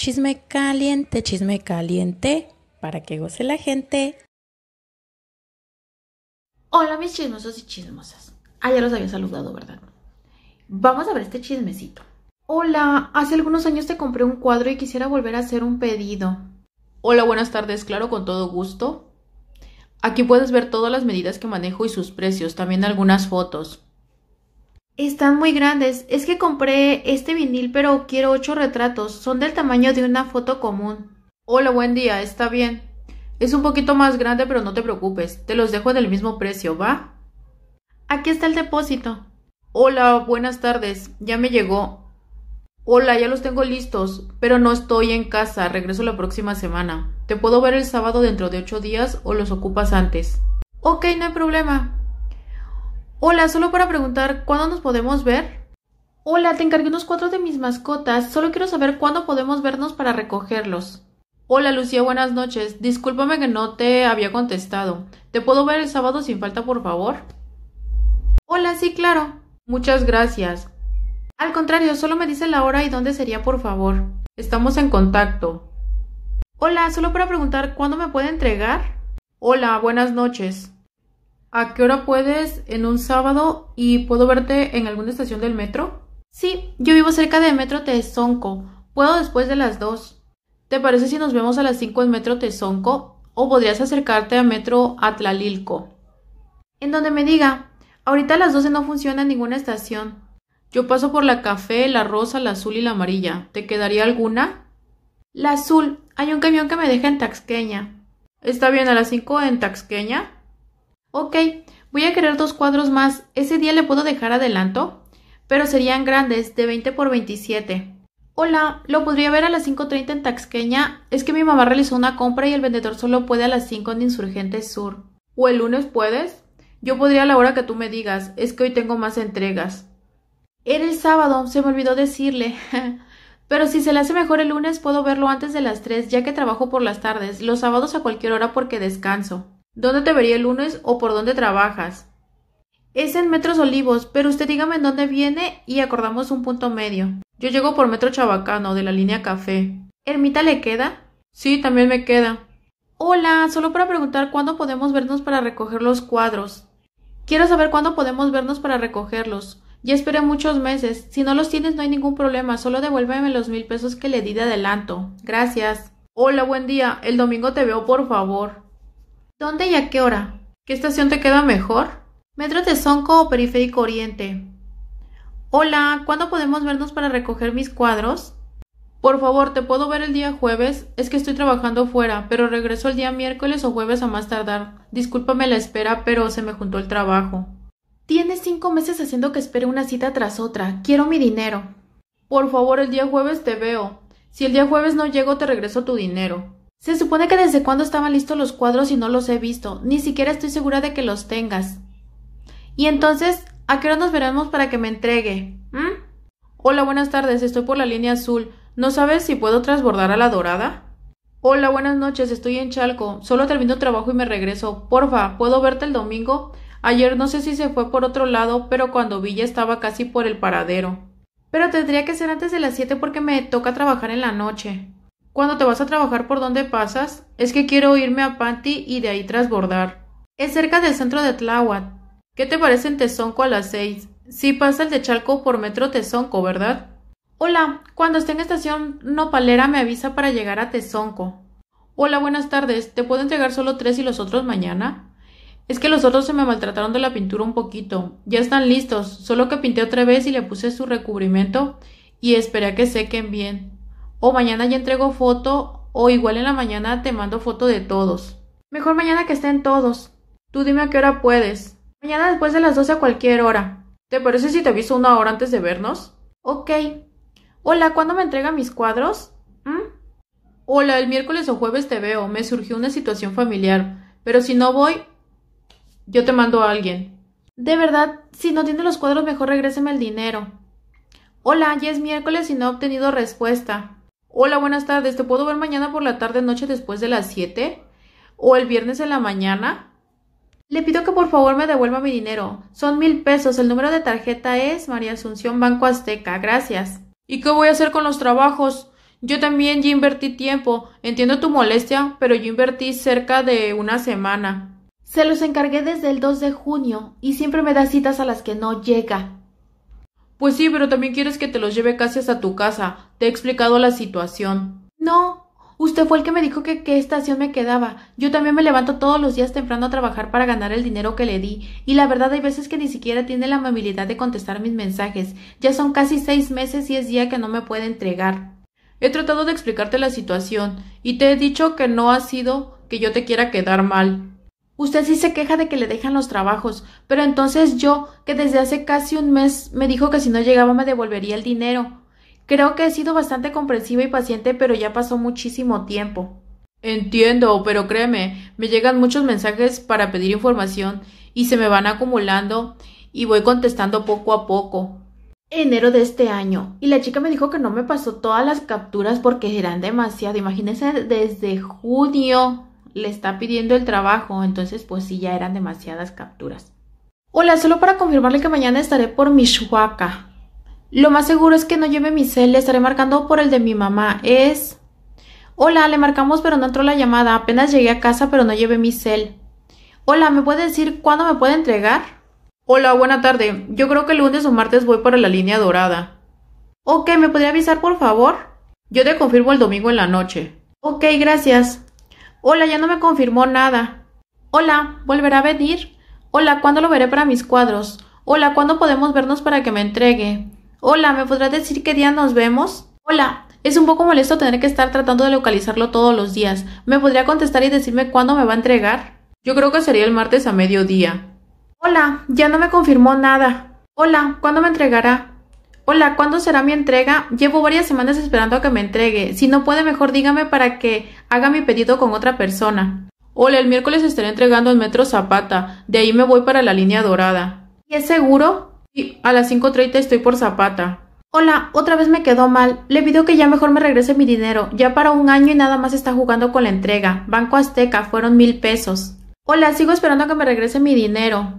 Chisme caliente, chisme caliente, para que goce la gente. Hola mis chismosos y chismosas. Ah, ya los había saludado, ¿verdad? Vamos a ver este chismecito. Hola, hace algunos años te compré un cuadro y quisiera volver a hacer un pedido. Hola, buenas tardes, claro, con todo gusto. Aquí puedes ver todas las medidas que manejo y sus precios, también algunas fotos. Están muy grandes. Es que compré este vinil, pero quiero ocho retratos. Son del tamaño de una foto común. Hola, buen día. Está bien. Es un poquito más grande, pero no te preocupes. Te los dejo en el mismo precio, ¿va? Aquí está el depósito. Hola, buenas tardes. Ya me llegó. Hola, ya los tengo listos, pero no estoy en casa, regreso la próxima semana. Te puedo ver el sábado dentro de ocho días o los ocupas antes. Ok, no hay problema. Hola, solo para preguntar, ¿cuándo nos podemos ver? Hola, te encargué unos cuatro de mis mascotas, solo quiero saber cuándo podemos vernos para recogerlos. Hola Lucía, buenas noches. Discúlpame que no te había contestado. ¿Te puedo ver el sábado sin falta, por favor? Hola, sí, claro. Muchas gracias. Al contrario, solo me dice la hora y dónde sería, por favor. Estamos en contacto. Hola, solo para preguntar, ¿cuándo me puede entregar? Hola, buenas noches. ¿A qué hora puedes en un sábado y puedo verte en alguna estación del metro? Sí, yo vivo cerca de Metro Tezonco. Puedo después de las 2. ¿Te parece si nos vemos a las 5 en Metro Tezonco? ¿O podrías acercarte a Metro Atlalilco? En donde me diga, ahorita a las 12 no funciona ninguna estación. Yo paso por la café, la rosa, la azul y la amarilla. ¿Te quedaría alguna? La azul. Hay un camión que me deja en Taxqueña. Está bien, a las 5 en Taxqueña. Ok, voy a querer dos cuadros más. Ese día le puedo dejar adelanto, pero serían grandes, de 20 por 27. Hola, lo podría ver a las 5.30 en Taxqueña. Es que mi mamá realizó una compra y el vendedor solo puede a las 5 en Insurgentes Sur. ¿O el lunes puedes? Yo podría a la hora que tú me digas. Es que hoy tengo más entregas. Era el sábado, se me olvidó decirle. Pero si se le hace mejor el lunes, puedo verlo antes de las 3, ya que trabajo por las tardes, los sábados a cualquier hora porque descanso. ¿Dónde te vería el lunes o por dónde trabajas? Es en Metros Olivos, pero usted dígame en dónde viene y acordamos un punto medio. Yo llego por Metro Chabacano, de la línea Café. ¿Ermita le queda? Sí, también me queda. Hola, solo para preguntar cuándo podemos vernos para recoger los cuadros. Quiero saber cuándo podemos vernos para recogerlos. Ya esperé muchos meses. Si no los tienes, no hay ningún problema. Solo devuélveme los mil pesos que le di de adelanto. Gracias. Hola, buen día. El domingo te veo, por favor. ¿Dónde y a qué hora? ¿Qué estación te queda mejor? Metro de Sonco o Periférico Oriente. Hola, ¿cuándo podemos vernos para recoger mis cuadros? Por favor, ¿te puedo ver el día jueves? Es que estoy trabajando fuera, pero regreso el día miércoles o jueves a más tardar. Discúlpame la espera, pero se me juntó el trabajo. Tienes cinco meses haciendo que espere una cita tras otra. Quiero mi dinero. Por favor, el día jueves te veo. Si el día jueves no llego, te regreso tu dinero. Se supone que desde cuándo estaban listos los cuadros y no los he visto. Ni siquiera estoy segura de que los tengas. Y entonces, ¿a qué hora nos veremos para que me entregue? ¿Mm? Hola, buenas tardes. Estoy por la línea azul. ¿No sabes si puedo transbordar a la dorada? Hola, buenas noches. Estoy en Chalco. Solo termino trabajo y me regreso. Porfa, ¿puedo verte el domingo? Ayer no sé si se fue por otro lado, pero cuando vi ya estaba casi por el paradero. Pero tendría que ser antes de las siete porque me toca trabajar en la noche. Cuando te vas a trabajar por donde pasas, es que quiero irme a Panti y de ahí trasbordar. Es cerca del centro de Tláhuac. ¿Qué te parece en Tezonco a las seis? Si sí, pasa el de Chalco por metro Tezonco, ¿verdad? Hola, cuando esté en estación Nopalera me avisa para llegar a Tezonco. Hola, buenas tardes. ¿Te puedo entregar solo tres y los otros mañana? Es que los otros se me maltrataron de la pintura un poquito. Ya están listos, solo que pinté otra vez y le puse su recubrimiento y esperé a que sequen bien o mañana ya entrego foto o igual en la mañana te mando foto de todos. Mejor mañana que estén todos. Tú dime a qué hora puedes. Mañana después de las 12 a cualquier hora. ¿Te parece si te aviso una hora antes de vernos? Ok. Hola, ¿cuándo me entrega mis cuadros? ¿Mm? Hola, el miércoles o jueves te veo. Me surgió una situación familiar. Pero si no voy, yo te mando a alguien. De verdad, si no tiene los cuadros, mejor regréseme el dinero. Hola, ya es miércoles y no he obtenido respuesta. Hola, buenas tardes, ¿te puedo ver mañana por la tarde, noche después de las 7? ¿O el viernes en la mañana? Le pido que por favor me devuelva mi dinero. Son mil pesos, el número de tarjeta es María Asunción Banco Azteca, gracias. ¿Y qué voy a hacer con los trabajos? Yo también ya invertí tiempo, entiendo tu molestia, pero yo invertí cerca de una semana. Se los encargué desde el 2 de junio y siempre me da citas a las que no llega. Pues sí, pero también quieres que te los lleve casi hasta tu casa. Te he explicado la situación. No. Usted fue el que me dijo que qué estación me quedaba. Yo también me levanto todos los días temprano a trabajar para ganar el dinero que le di, y la verdad hay veces que ni siquiera tiene la amabilidad de contestar mis mensajes. Ya son casi seis meses y es día que no me puede entregar. He tratado de explicarte la situación, y te he dicho que no ha sido que yo te quiera quedar mal. Usted sí se queja de que le dejan los trabajos, pero entonces yo, que desde hace casi un mes me dijo que si no llegaba me devolvería el dinero. Creo que he sido bastante comprensiva y paciente, pero ya pasó muchísimo tiempo. Entiendo, pero créeme, me llegan muchos mensajes para pedir información y se me van acumulando y voy contestando poco a poco. Enero de este año. Y la chica me dijo que no me pasó todas las capturas porque eran demasiado. imagínese desde junio le está pidiendo el trabajo, entonces pues sí, ya eran demasiadas capturas. Hola, solo para confirmarle que mañana estaré por Michoacán. Lo más seguro es que no lleve mi cel, le estaré marcando por el de mi mamá. Es... Hola, le marcamos pero no entró la llamada. Apenas llegué a casa pero no llevé mi cel. Hola, ¿me puede decir cuándo me puede entregar? Hola, buena tarde. Yo creo que el lunes o martes voy para la línea dorada. Ok, ¿me podría avisar por favor? Yo te confirmo el domingo en la noche. Ok, gracias. Hola, ya no me confirmó nada. Hola, ¿volverá a venir? Hola, ¿cuándo lo veré para mis cuadros? Hola, ¿cuándo podemos vernos para que me entregue? Hola, ¿me podrá decir qué día nos vemos? Hola, es un poco molesto tener que estar tratando de localizarlo todos los días. ¿Me podría contestar y decirme cuándo me va a entregar? Yo creo que sería el martes a mediodía. Hola, ya no me confirmó nada. Hola, ¿cuándo me entregará? Hola, ¿cuándo será mi entrega? Llevo varias semanas esperando a que me entregue. Si no puede, mejor dígame para que haga mi pedido con otra persona. Hola, el miércoles estaré entregando el Metro Zapata. De ahí me voy para la línea dorada. ¿Y es seguro? Sí, a las 5.30 estoy por Zapata. Hola, otra vez me quedó mal. Le pido que ya mejor me regrese mi dinero. Ya para un año y nada más está jugando con la entrega. Banco Azteca, fueron mil pesos. Hola, sigo esperando a que me regrese mi dinero.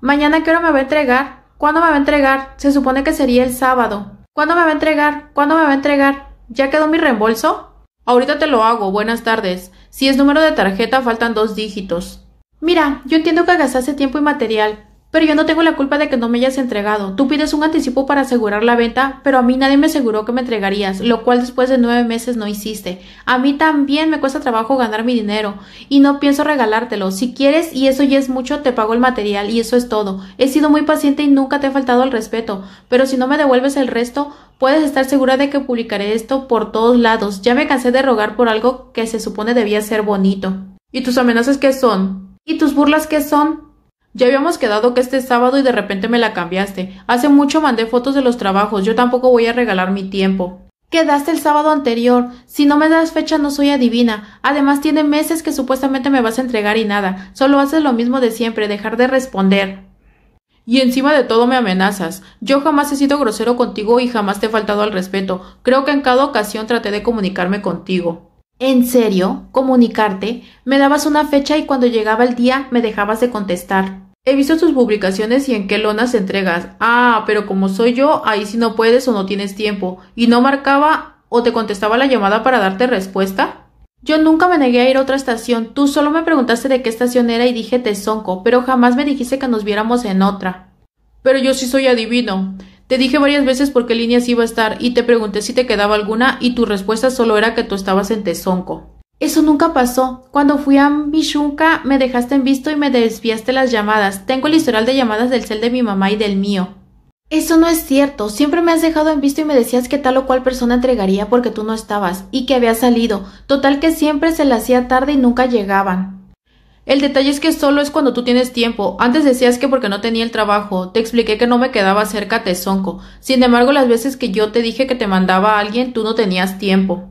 Mañana qué hora me va a entregar. ¿Cuándo me va a entregar? Se supone que sería el sábado. ¿Cuándo me va a entregar? ¿Cuándo me va a entregar? ¿Ya quedó mi reembolso? Ahorita te lo hago. Buenas tardes. Si es número de tarjeta, faltan dos dígitos. Mira, yo entiendo que gastaste tiempo y material, pero yo no tengo la culpa de que no me hayas entregado. Tú pides un anticipo para asegurar la venta, pero a mí nadie me aseguró que me entregarías, lo cual después de nueve meses no hiciste. A mí también me cuesta trabajo ganar mi dinero y no pienso regalártelo. Si quieres y eso ya es mucho, te pago el material y eso es todo. He sido muy paciente y nunca te he faltado al respeto, pero si no me devuelves el resto, puedes estar segura de que publicaré esto por todos lados. Ya me cansé de rogar por algo que se supone debía ser bonito. ¿Y tus amenazas qué son? ¿Y tus burlas qué son? Ya habíamos quedado que este sábado y de repente me la cambiaste. Hace mucho mandé fotos de los trabajos. Yo tampoco voy a regalar mi tiempo. Quedaste el sábado anterior. Si no me das fecha no soy adivina. Además tiene meses que supuestamente me vas a entregar y nada. Solo haces lo mismo de siempre, dejar de responder. Y encima de todo me amenazas. Yo jamás he sido grosero contigo y jamás te he faltado al respeto. Creo que en cada ocasión traté de comunicarme contigo en serio, comunicarte, me dabas una fecha y cuando llegaba el día me dejabas de contestar. He visto tus publicaciones y en qué lonas entregas. Ah, pero como soy yo, ahí sí no puedes o no tienes tiempo. ¿Y no marcaba o te contestaba la llamada para darte respuesta? Yo nunca me negué a ir a otra estación. Tú solo me preguntaste de qué estación era y dije Tezonco, pero jamás me dijiste que nos viéramos en otra. Pero yo sí soy adivino. Te dije varias veces por qué líneas iba a estar y te pregunté si te quedaba alguna y tu respuesta solo era que tú estabas en Tezonco. Eso nunca pasó. Cuando fui a Mishunka, me dejaste en visto y me desviaste las llamadas. Tengo el historial de llamadas del cel de mi mamá y del mío. Eso no es cierto. Siempre me has dejado en visto y me decías que tal o cual persona entregaría porque tú no estabas y que había salido. Total que siempre se la hacía tarde y nunca llegaban. El detalle es que solo es cuando tú tienes tiempo. Antes decías que porque no tenía el trabajo, te expliqué que no me quedaba cerca te zonco. Sin embargo, las veces que yo te dije que te mandaba a alguien, tú no tenías tiempo.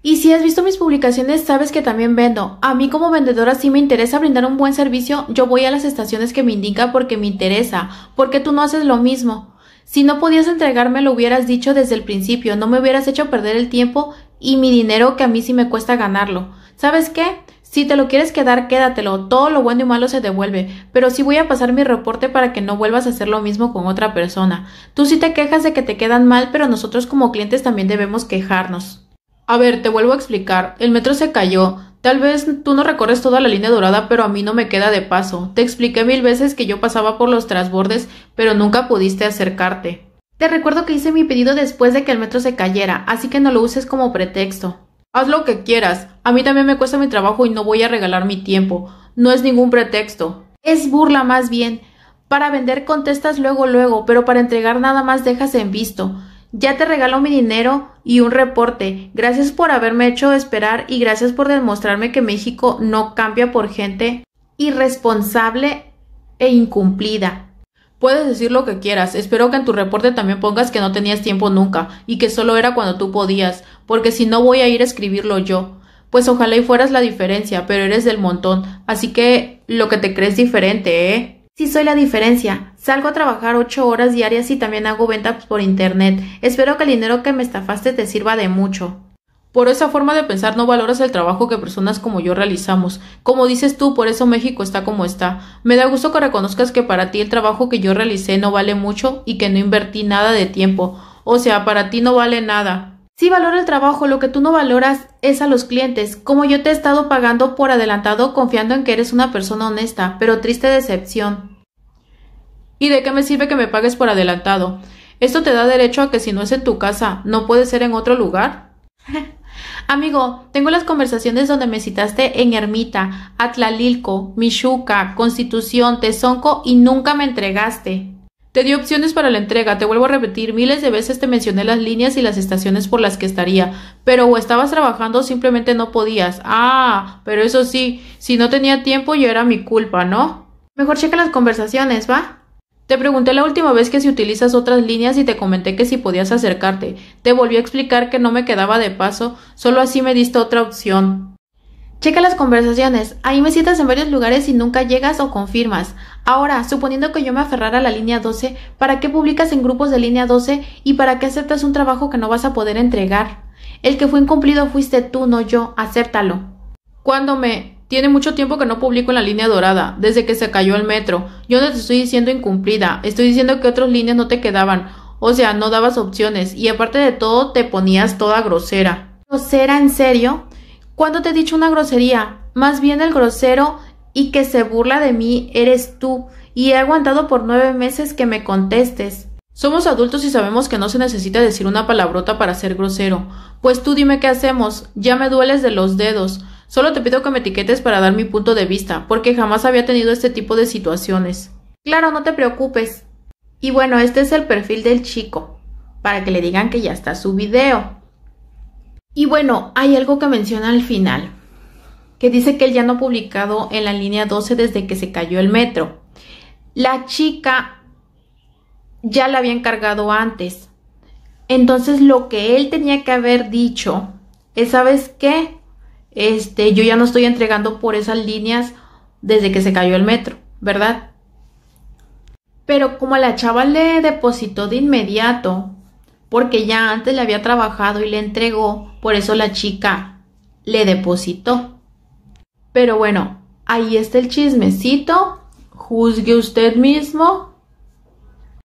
Y si has visto mis publicaciones, sabes que también vendo. A mí como vendedora sí me interesa brindar un buen servicio, yo voy a las estaciones que me indica porque me interesa, porque tú no haces lo mismo. Si no podías entregarme lo hubieras dicho desde el principio, no me hubieras hecho perder el tiempo y mi dinero que a mí sí me cuesta ganarlo. ¿Sabes qué? Si te lo quieres quedar, quédatelo, todo lo bueno y malo se devuelve, pero sí voy a pasar mi reporte para que no vuelvas a hacer lo mismo con otra persona. Tú sí te quejas de que te quedan mal, pero nosotros como clientes también debemos quejarnos. A ver, te vuelvo a explicar. El metro se cayó. Tal vez tú no recorres toda la línea dorada, pero a mí no me queda de paso. Te expliqué mil veces que yo pasaba por los trasbordes, pero nunca pudiste acercarte. Te recuerdo que hice mi pedido después de que el metro se cayera, así que no lo uses como pretexto. Haz lo que quieras. A mí también me cuesta mi trabajo y no voy a regalar mi tiempo. No es ningún pretexto. Es burla más bien. Para vender contestas luego, luego, pero para entregar nada más dejas en visto. Ya te regalo mi dinero y un reporte. Gracias por haberme hecho esperar y gracias por demostrarme que México no cambia por gente irresponsable e incumplida. Puedes decir lo que quieras. Espero que en tu reporte también pongas que no tenías tiempo nunca y que solo era cuando tú podías porque si no voy a ir a escribirlo yo. Pues ojalá y fueras la diferencia, pero eres del montón, así que lo que te crees diferente, ¿eh? Sí soy la diferencia. Salgo a trabajar ocho horas diarias y también hago ventas por internet. Espero que el dinero que me estafaste te sirva de mucho. Por esa forma de pensar no valoras el trabajo que personas como yo realizamos. Como dices tú, por eso México está como está. Me da gusto que reconozcas que para ti el trabajo que yo realicé no vale mucho y que no invertí nada de tiempo. O sea, para ti no vale nada. Si valora el trabajo, lo que tú no valoras es a los clientes, como yo te he estado pagando por adelantado confiando en que eres una persona honesta, pero triste decepción. ¿Y de qué me sirve que me pagues por adelantado? ¿Esto te da derecho a que si no es en tu casa, no puede ser en otro lugar? Amigo, tengo las conversaciones donde me citaste en Ermita, Atlalilco, Michuca, Constitución, tesonco y nunca me entregaste. Te di opciones para la entrega, te vuelvo a repetir, miles de veces te mencioné las líneas y las estaciones por las que estaría, pero o estabas trabajando o simplemente no podías. Ah, pero eso sí, si no tenía tiempo ya era mi culpa, ¿no? Mejor checa las conversaciones, ¿va? Te pregunté la última vez que si utilizas otras líneas y te comenté que si podías acercarte. Te volví a explicar que no me quedaba de paso, solo así me diste otra opción. Checa las conversaciones. Ahí me citas en varios lugares y nunca llegas o confirmas. Ahora, suponiendo que yo me aferrara a la línea 12, ¿para qué publicas en grupos de línea 12 y para qué aceptas un trabajo que no vas a poder entregar? El que fue incumplido fuiste tú, no yo, acéptalo. Cuando me... Tiene mucho tiempo que no publico en la línea dorada, desde que se cayó el metro. Yo no te estoy diciendo incumplida, estoy diciendo que otras líneas no te quedaban, o sea, no dabas opciones, y aparte de todo te ponías toda grosera. ¿Grosera en serio? ¿Cuándo te he dicho una grosería? Más bien el grosero y que se burla de mí eres tú, y he aguantado por nueve meses que me contestes. Somos adultos y sabemos que no se necesita decir una palabrota para ser grosero. Pues tú dime qué hacemos, ya me dueles de los dedos. Solo te pido que me etiquetes para dar mi punto de vista, porque jamás había tenido este tipo de situaciones. Claro, no te preocupes. Y bueno, este es el perfil del chico, para que le digan que ya está su video. Y bueno, hay algo que menciona al final que dice que él ya no ha publicado en la línea 12 desde que se cayó el metro. La chica ya la había encargado antes. Entonces lo que él tenía que haber dicho es, ¿sabes qué? Este, yo ya no estoy entregando por esas líneas desde que se cayó el metro, ¿verdad? Pero como la chava le depositó de inmediato, porque ya antes le había trabajado y le entregó, por eso la chica le depositó. Pero bueno, ahí está el chismecito. Juzgue usted mismo